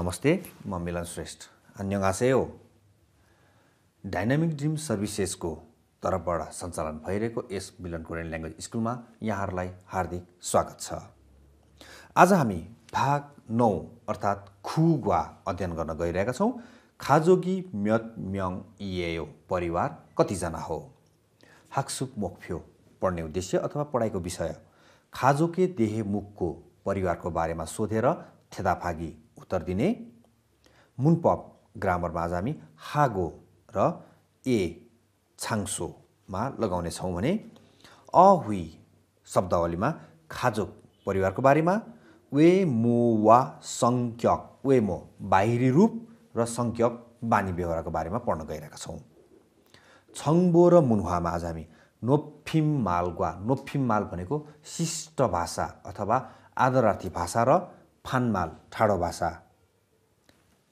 नमस्ते म मिलन श्रेष्ठ अन्य हो डाइनामिक ड्रिम सर्भिसेसको तर्फबाट सञ्चालन भइरहेको यस मिलन कोरियन ल्याङ्ग्वेज स्कुलमा यहाँहरूलाई हार्दिक स्वागत छ आज हामी भाग नौ अर्थात् खु वा अध्ययन गर्न गइरहेका छौँ खाजोगी म्यत म्यङ इएयो परिवार कतिजना हो हाक्सुप मोक्फ्यो पढ्ने उद्देश्य अथवा पढाइको विषय खाजोके देहे मुखको परिवारको बारेमा सोधेर थेदाफागी उत्तर दिने मुनपप ग्रामरमा आज हामी हागो र ए छाङसोमा लगाउनेछौँ भने अहुई शब्दावलीमा खाजो परिवारको बारेमा वे मो वा सङ्ख्यक वे मो बाहिरी रूप र सङ्ख्यक बानी व्यवहारको बारेमा पढ्न गइरहेका छौँ छङ्बो र मुनुहामा आज हामी नोफिम मालग्वा नोफिम माल भनेको शिष्ट भाषा अथवा आदरार्थी भाषा र फानमाल ठाडो भाषा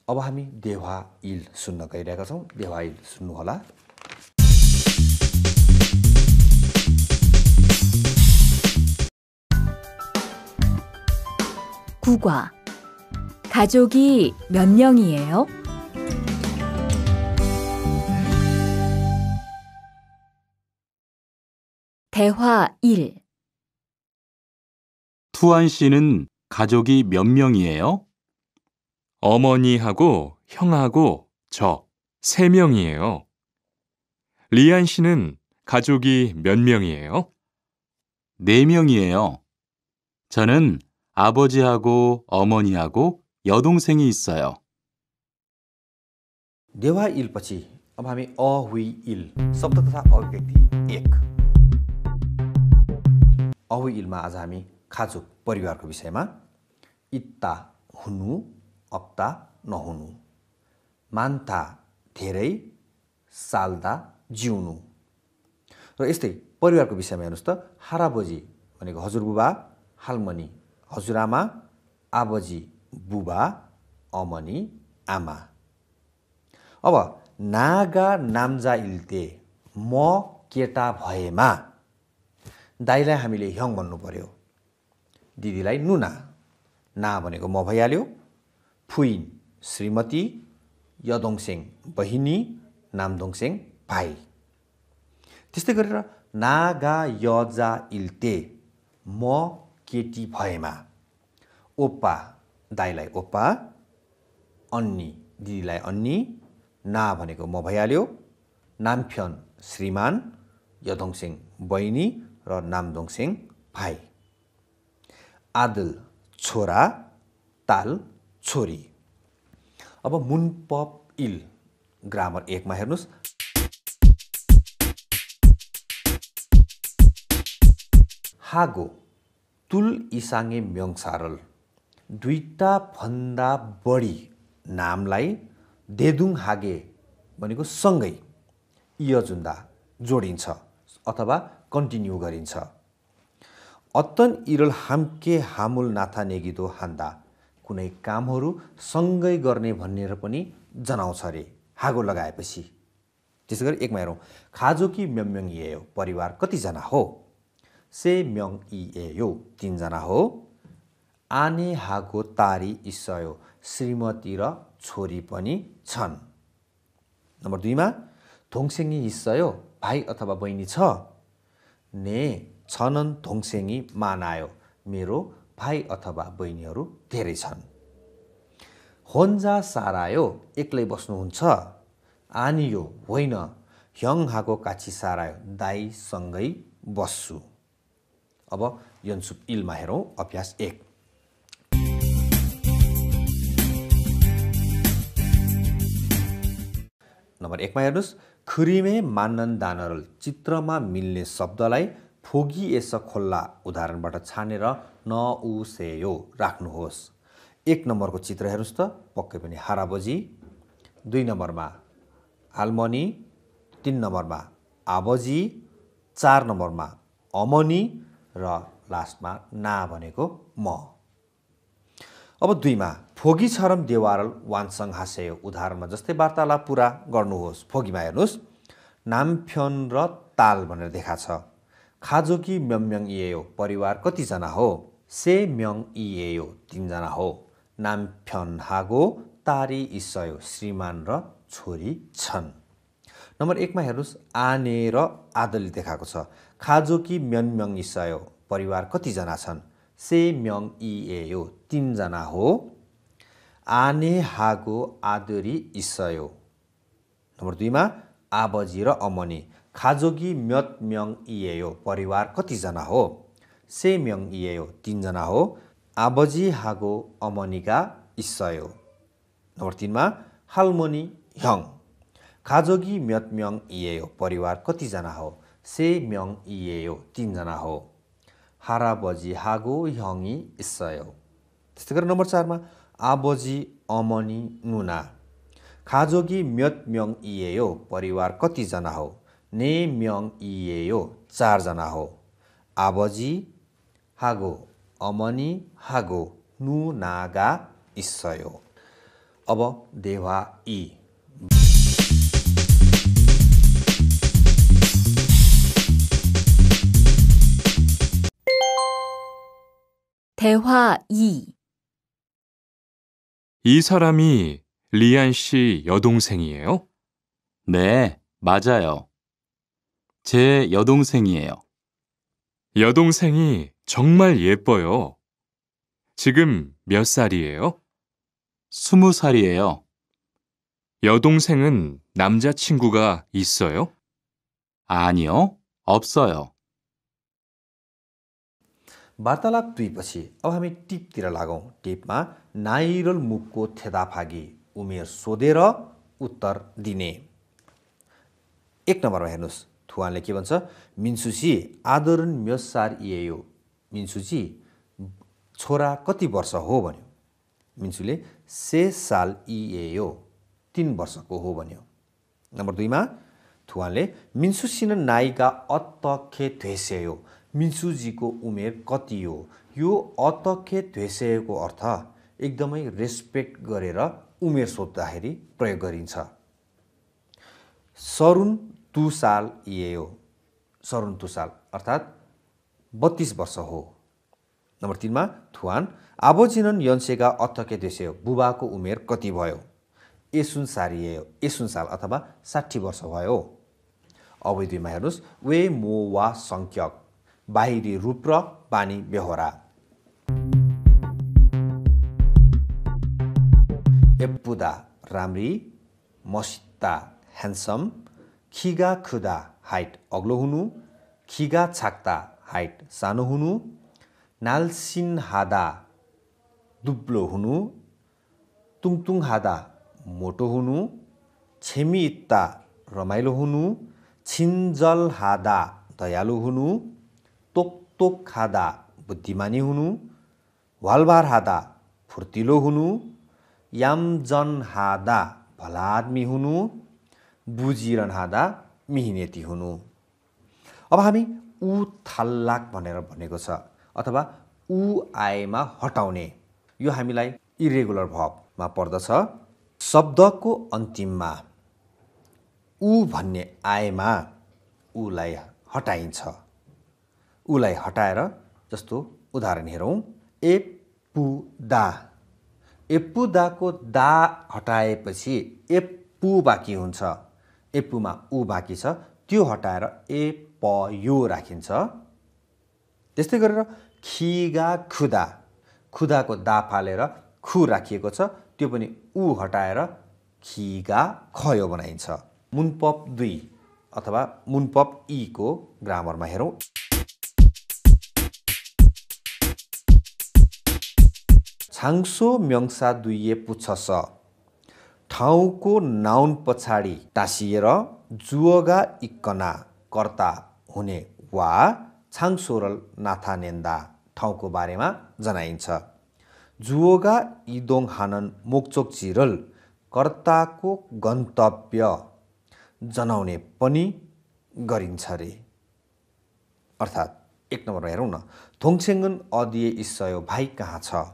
अब हामी देवा इल सुन्न गइरहेका छौँ देवा इल सुन्नुहोला 구과 가족이 몇 명이에요? 대화 1 투안 씨는 가족이 몇 명이에요? 어머니하고 형하고 저 세 명이에요. 리안 씨는 가족이 몇 명이에요? 네 명이에요. 저는 아버지하고 어머니하고 여동생이 있어요. 대화 1पछि अब हामी अ हुई इल शब्द त थ खाजो परिवारको विषयमा इत्ता हुनु अप्ता नहुनु मान्ता धेरै साल्दा जिउनु र यस्तै परिवारको विषयमा हेर्नुहोस् त हाराबजी भनेको हजुरबुबा हालमनी हजुरआमा आबजी बुबा अमनी आमा अब नागा नाम्जा इल्ते म केटा भएमा दाइलाई हामीले ह्यङ भन्नु पर्यो दिदीलाई नुना ना भनेको म भइहाल्यो फुइन श्रीमती यदोङसेङ बहिनी नामदोङसेङ भाइ त्यस्तै गरेर नागा यजा इल्ते म केटी भएमा ओप्पा दाईलाई ओप्पा अन्नी दिदीलाई अन्नी ना भनेको म भइहाल्यो नाम्फ्यन श्रीमान यदोङसेङ बहिनी र नामदोङसेङ भाइ आदल छोरा ताल छोरी अब मुन पप इल ग्रामर एकमा हेर्नुहोस् हागो तुल इसाङ्गे म्यङसारल दुईवटा भन्दा बढी नामलाई देदुङ हागे भनेको सँगै इयजुन्दा जोडिन्छ अथवा कन्टिन्यू गरिन्छ अत्तन इरल हाम्के हामुल नाथा नेगिदो हान्दा कुनै कामहरू सँगै गर्ने भनेर पनि जनाउँछ अरे हागो लगाएपछि त्यसै गरी एकमा हेरौँ खाजोकी म्यङम्यङ ए हो परिवार कतिजना हो से म्यङ ए यो तिनजना हो आने हागो तारी इसयो श्रीमती र छोरी पनि छन् नम्बर दुईमा थोङसेङ्गी हिस्सयो भाइ अथवा बहिनी छ ने छनन् धोङसेङी मानायो मेरो भाइ अथवा बहिनीहरू धेरै छन् होन्जा सारायो एक्लै बस्नुहुन्छ आनियो होइन ह्यङहाको काछी सारायो दाईसँगै बस्छु अब यन्सुप इलमा हेरौँ अभ्यास एक नम्बर एकमा हेर्नुहोस् मानन दानरल चित्रमा मिल्ने शब्दलाई फोगिएस खोल्ला उदाहरणबाट छानेर नउसेयो राख्नुहोस् एक नम्बरको चित्र हेर्नुहोस् त पक्कै पनि हाराबजी दुई नम्बरमा हालमनी तिन नम्बरमा आबजी चार नम्बरमा अमनी र लास्टमा ना भनेको म अब दुईमा फोगी छरम देवारल वानसङ हाँसेयो उदाहरणमा जस्तै वार्तालाप पुरा गर्नुहोस् फोगीमा हेर्नुहोस् नाम्फ्यन र ताल भनेर देखा छ खाजोकी म्यङम्यङ इएयो परिवार कतिजना हो से म्यङ इएयो तिनजना हो नाम्फ्योन हागो तारी इसयो श्रीमान र छोरी छन् नम्बर एकमा हेर्नुहोस् आने र आदली देखाएको छ खाजोकी म्यङम्यङ इसयो परिवार कतिजना छन् से म्यङ इए यो तिनजना हो आने हागो आदुरी इसयो नम्बर दुईमा आबजी र अमनी खाजोगी म्यत म्यङ इएयो परिवार कतिजना हो से म्यङ इएयो तिनजना हो आबजी हागो अमनिका इसयो नम्बर तिनमा हालमोनी ह्यङ खाजोगी म्यत म्यङ इएयो परिवार कतिजना हो से म्यङ इएयो तिनजना हो हाराबजी हागो ह्यङी इस्सय त्यस्तै गरेर नम्बर चारमा आबजी अमनी नुना खाजोगी म्यत म्यङ इएयो परिवार कतिजना हो ने म्यङ इएयो चारजना हो आबजी हागो अमनी हागो नुनागा इस्सयो अब देवा यी 대화 2. 이 사람이 리안 씨 여동생이에요? 네, 맞아요. 제 여동생이에요. 여동생이 정말 예뻐요. 지금 몇 살이에요? 스무 살이에요. 여동생은 남자친구가 있어요? 아니요, 없어요. वार्तालाप दुईपछि अब हामी टिपतिर लागौँ टिपमा नाइरल मुखको थेदाफागी उमेर सोधेर उत्तर दिने एक नम्बरमा हेर्नुहोस् थुवानले के भन्छ मिन्सुसी आदरण म्यसार इयो मिन्सुजी छोरा कति वर्ष हो भन्यो मिन्सुले से साल इयो तिन वर्षको हो भन्यो नम्बर दुईमा थुवानले मिन्सुसिन नायिका अत्तखे हो मिन्सुजीको उमेर कति हो यो अतख्य ध्वेसेको अर्थ एकदमै रेस्पेक्ट गरेर उमेर सोद्धाखेरि प्रयोग गरिन्छ सरुन तुसाल ये हो सरुन तुसाल अर्थात् बत्तिस वर्ष हो नम्बर तिनमा थुवान आबोचिनन यन्सेका अथके देशे हो बुबाको उमेर कति भयो एसुन सारिए हो एसुन साल अथवा साठी वर्ष भयो अवैधमा हेर्नुहोस् वे मो वा सङ्ख्यक बाहिरी रूप र बानी बेहोरा एप्पुदा राम्री मसिता ह्यान्सम खिगा खुदा हाइट अग्लो हुनु खिगा छाक्ता हाइट सानो हुनु नालसिन हादा दुब्लो हुनु तुङतुङ हादा मोटो हुनु छेमी इत्ता रमाइलो हुनु छिन्जल हादा दयालु हुनु तोक खाँदा बुद्धिमानी हुनु वालभार हादा फुर्तिलो हुनु यामजन हादा भला आदमी हुनु बुजिरन हादा मिहिनेती हुनु अब हामी उ थाल्लाक भनेर भनेको छ अथवा उ आएमा हटाउने यो हामीलाई इरेगुलर भवमा पर्दछ शब्दको अन्तिममा ऊ भन्ने आएमा ऊलाई हटाइन्छ उलाई हटाएर जस्तो उदाहरण हेरौँ एप्पु दाको दा हटाएपछि एप्पु बाँकी हुन्छ एप्पुमा उ बाँकी छ त्यो हटाएर ए प यो राखिन्छ त्यस्तै गरेर खिगा खुदा खुदाको दा फालेर खु राखिएको छ त्यो पनि उ हटाएर खिगा खयो बनाइन्छ मुनपप दुई अथवा मुनपप ईको ग्रामरमा हेरौँ छाङसो म्याङसा दुइए पुच्छस ठाउँको नाउन पछाडि टाँसिएर जुवगा इक्कना कर्ता हुने वा छाङसोरल नाथानेन्दा ठाउँको बारेमा जनाइन्छ जुवगा इदोङ हानन मोक्चोक चिरल कर्ताको गन्तव्य जनाउने पनि गरिन्छ रे अर्थात् एक नम्बरमा हेरौँ न थोङसेङ्गन अदिए इसयो भाइ कहाँ छ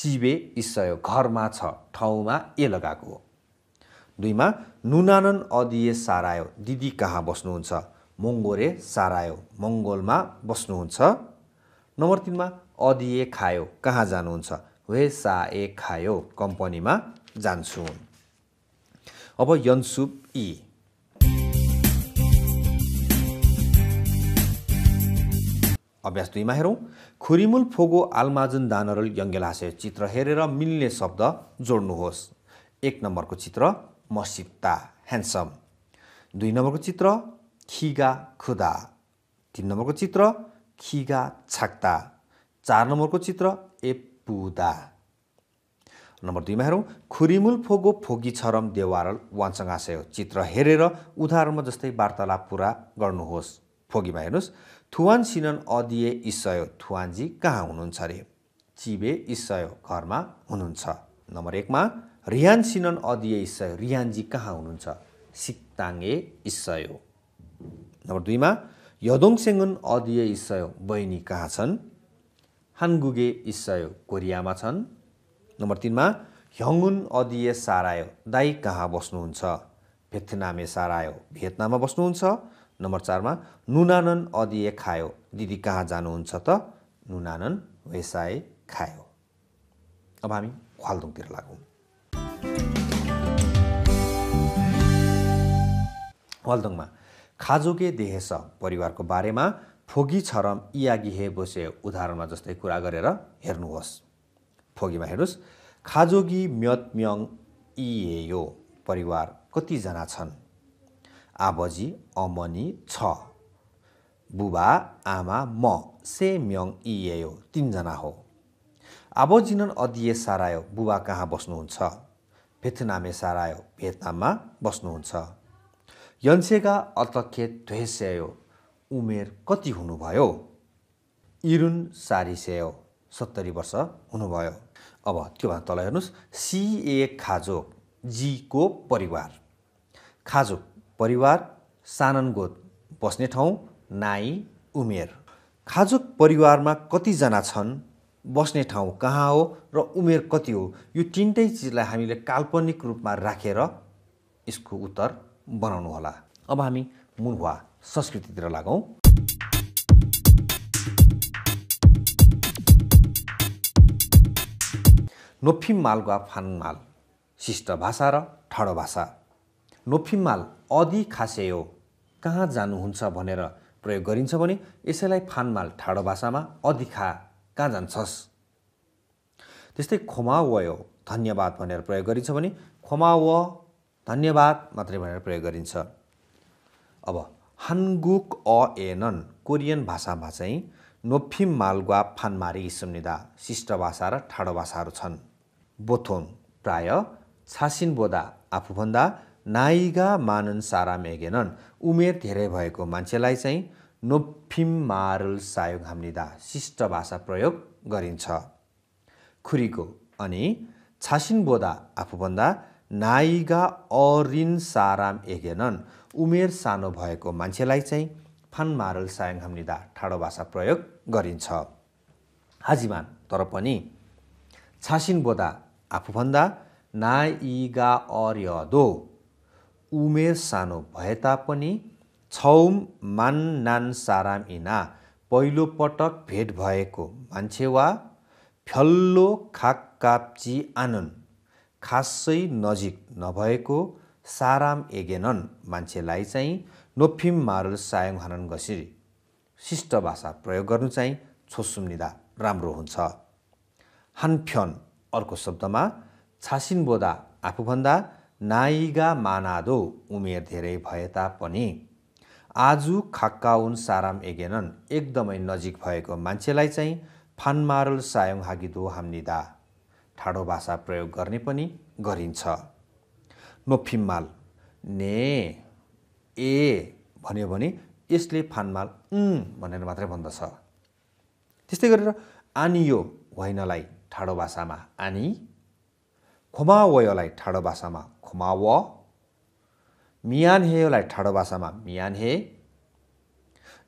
चिबे इसयो घरमा छ ठाउँमा ए लगाएको हो दुईमा नुनानन अदिए सारायो दिदी कहाँ बस्नुहुन्छ मङ्गोरे सारायो मङ्गोलमा बस्नुहुन्छ नम्बर तिनमा अदिए खायो कहाँ जानुहुन्छ वे सा ए खायो कम्पनीमा जान्छु अब यन्सुप इ अभ्यास दुईमा हेरौँ खुरिमुल फोगो आलमाजुन दानरल यङ्गेलासे चित्र हेरेर मिल्ने शब्द जोड्नुहोस् एक नम्बरको चित्र मसिप्ता ह्यान्डसम दुई नम्बरको चित्र खिगा खुदा तिन नम्बरको चित्र खिगा छाक्ता चार नम्बरको चित्र एपुदा नम्बर दुईमा हेरौँ खुरिमुल फोगो फोगी छरम देवारल आशय चित्र हेरेर उदाहरणमा जस्तै वार्तालाप पुरा गर्नुहोस् फोगीमा हेर्नुहोस् थुवान सिनन अदिए इसय थुवानजी कहाँ हुनुहुन्छ अरे चिबे इसय घरमा हुनुहुन्छ नम्बर एकमा रिहान सिनन अदिए इसय रिहानजी कहाँ हुनुहुन्छ सिक्ताङ्गे इसय नम्बर दुईमा यदोङ सेङ्गुन अदिए इसय बहिनी कहाँ छन् हानगुगे इसय कोरियामा छन् नम्बर तिनमा ह्यङ्गुन अदिए सारायो दाई कहाँ बस्नुहुन्छ भेथनामे सारायो भियतनाममा बस्नुहुन्छ नम्बर चारमा नुनानन अदिए खायो दिदी कहाँ जानुहुन्छ त नुनानन वेसाए खायो अब हामी ख्वालदुङतिर लागौँ ख्वालदुङमा खाजोके देहेस परिवारको बारेमा फोगी छरम इयागी हे बोसे उदाहरणमा जस्तै कुरा गरेर हेर्नुहोस् फोगीमा हेर्नुहोस् खाजोगी म्यत म्यङ इए यो परिवार कतिजना छन् आबजी अमनी छ बुबा आमा म से म्यङ इएयो तिनजना हो आबो अदिए सारायो बुबा कहाँ बस्नुहुन्छ भेतनामे सारायो भेतनाममा बस्नुहुन्छ यन्सेगा अतखे ध्वेस्यायो उमेर कति हुनुभयो इरुन सारिसेयो सत्तरी वर्ष हुनुभयो अब त्योभन्दा तल हेर्नुहोस् सिए खाजोक जीको परिवार खाजोक परिवार साननगोद बस्ने ठाउँ नाई उमेर खाजुक परिवारमा कतिजना छन् बस्ने ठाउँ कहाँ हो र उमेर कति हो यो तिनटै चिजलाई हामीले काल्पनिक रूपमा राखेर यसको उत्तर बनाउनुहोला अब हामी मुनुवा संस्कृतितिर लागौँ नोफिम मालगुवा फानुङ शिष्ट भाषा र ठाडो भाषा नोफिमाल अधि खासेयो कहाँ जानुहुन्छ भनेर प्रयोग गरिन्छ भने यसैलाई फानमाल ठाडो भाषामा खा कहाँ जान्छस् त्यस्तै खोमा खोमावयो धन्यवाद भनेर प्रयोग गरिन्छ भने खोमा व धन्यवाद मात्रै भनेर प्रयोग गरिन्छ अब हानगुक अ एनन कोरियन भाषामा चाहिँ नोफिम ग्वा फानमारी सुम्निदा शिष्ट भाषा र ठाडो भाषाहरू छन् बोथोङ प्राय छासिन बोदा आफूभन्दा नाइगा मानन सारा मेगेनन उमेर धेरै भएको मान्छेलाई चाहिँ नोफिम मारल सायोग हाम्निदा शिष्ट भाषा प्रयोग गरिन्छ खुरीको अनि छासिन बोदा आफूभन्दा नाइगा अरिन साराम एगेनन उमेर सानो भएको मान्छेलाई चाहिँ फान मारल सायङ हाम्निदा ठाडो भाषा प्रयोग गरिन्छ हाजिमान तर पनि छासिन बोदा आफूभन्दा नाइगा अर्यदो उमेर सानो भए तापनि छौम साराम इना पटक भेट भएको मान्छे वा फ्यल्लो काप्ची आनन् खासै नजिक नभएको साराम एगेनन मान्छेलाई चाहिँ नोफिम मारल सायङ हनन गसिरी शिष्ट भाषा प्रयोग गर्नु चाहिँ छोसुम्निँदा राम्रो हुन्छ हान्फ्यन अर्को शब्दमा बोदा आफूभन्दा नाइगा मानादो उमेर धेरै भए तापनि आज खाक्काउन साराम एगेनन एकदमै नजिक भएको मान्छेलाई चाहिँ फानमारल सायोङ हागिदो हाम्निदा ठाडो भाषा प्रयोग गर्ने पनि गरिन्छ नोफिम्माल ने ए भन्यो भने यसले फानमाल भनेर मात्रै भन्दछ त्यस्तै गरेर आनियो होइनलाई ठाडो भाषामा आनी 고마워요라이 타로 바사마 고마워 미안해요라이 타로 바사마 미안해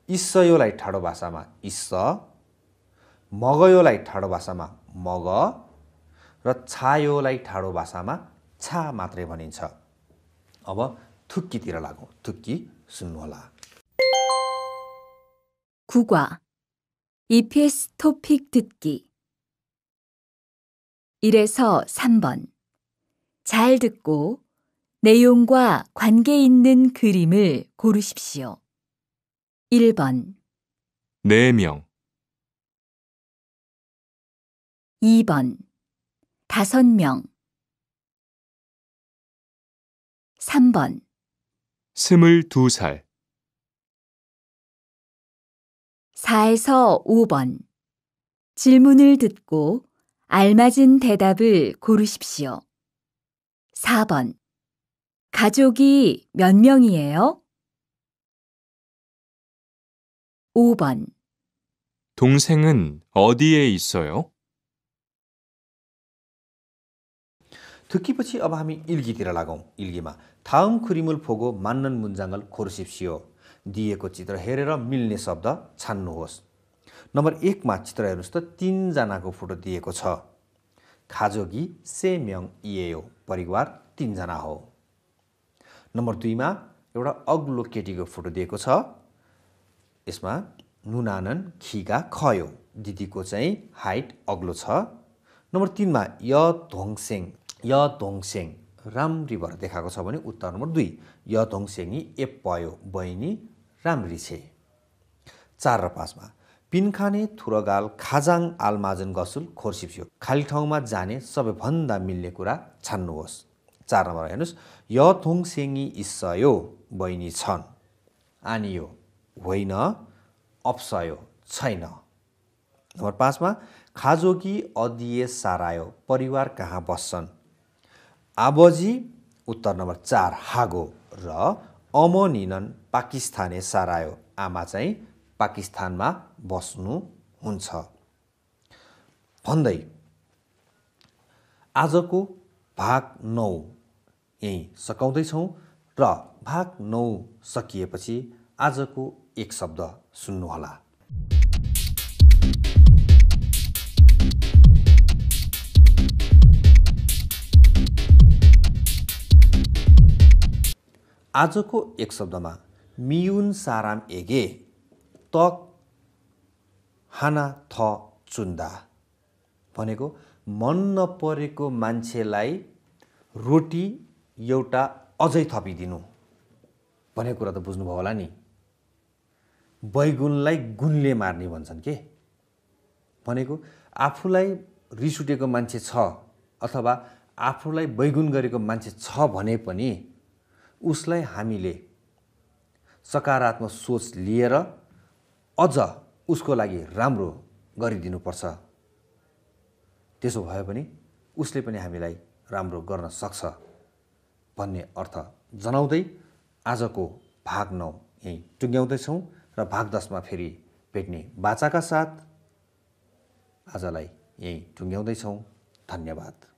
있어요라이 타로 바사마 있어 먹어요라이 타로 바사마 먹어 र छायोलाई ठाडो भाषामा छा मात्रै भनिन्छ अब थुक्कीतिर लागौँ थुक्की सुन्नुहोला 국어 EPS 토픽 듣기 1에서 3번 잘 듣고 내용과 관계 있는 그림을 고르십시오. 1번, 4명, 2번, 5명, 3번, 22살, 4에서 5번. 질문을 듣고 알맞은 대답을 고르십시오. 4번. 가족이 몇 명이에요? 5번. 동생은 어디에 있어요? 듣기पछि अब हामी इल्गीतिर लागौँ इल्गीमा 다음 그림을 보고 맞는 문장을 고르십시오. दिएको चित्र हेरेर मिल्ने शब्द छान्नुहोस् नम्बर एकमा चित्र हेर्नुहोस् त तिनजनाको फोटो दिएको छ खाजोगी सेम्यङ इएयो परिवार तिनजना हो नम्बर दुईमा एउटा अग्लो केटीको फोटो दिएको छ यसमा नुनानन खिगा खयो दिदीको चाहिँ हाइट अग्लो छ नम्बर तिनमा य धोङसेङ य धोङसेङ राम्री भएर देखाएको छ भने उत्तर नम्बर दुई य धोङसेङी ए पयो बहिनी राम्री छे चार र पाँचमा पिनखाने थुरगाल खाजाङ आलमाजन गसुल खोर्सिप्स्यो खाली ठाउँमा जाने सबैभन्दा मिल्ने कुरा छान्नुहोस् चार नम्बर हेर्नुहोस् य थुङ सेङ्गी इसयो बहिनी छन् आनियो होइन अप्सयो छैन नम्बर पाँचमा खाजोकी अदिए सारायो परिवार कहाँ बस्छन् आबजी उत्तर नम्बर चार हागो र अमनिनन पाकिस्ताने सारायो आमा चाहिँ पाकिस्तानमा हुन्छ भन्दै आजको भाग नौ यहीँ सकाउँदैछौँ र भाग नौ सकिएपछि आजको एक शब्द सुन्नुहोला आजको एक शब्दमा मियुन साराम एगे तक हाना थ चुन्दा भनेको मन नपरेको मान्छेलाई रोटी एउटा अझै थपिदिनु भन्ने कुरा त बुझ्नुभयो होला नि बैगुनलाई गुनले मार्ने भन्छन् के भनेको आफूलाई रिस उठेको मान्छे छ अथवा आफूलाई बैगुन गरेको मान्छे छ भने पनि उसलाई हामीले सकारात्मक सोच लिएर अझ उसको लागि राम्रो गरिदिनुपर्छ त्यसो भए पनि उसले पनि हामीलाई राम्रो गर्न सक्छ भन्ने अर्थ जनाउँदै आजको भाग नौ यहीँ टुङ्ग्याउँदैछौँ र भाग दसमा फेरि भेट्ने बाचाका साथ आजलाई यहीँ टुङ्ग्याउँदैछौँ धन्यवाद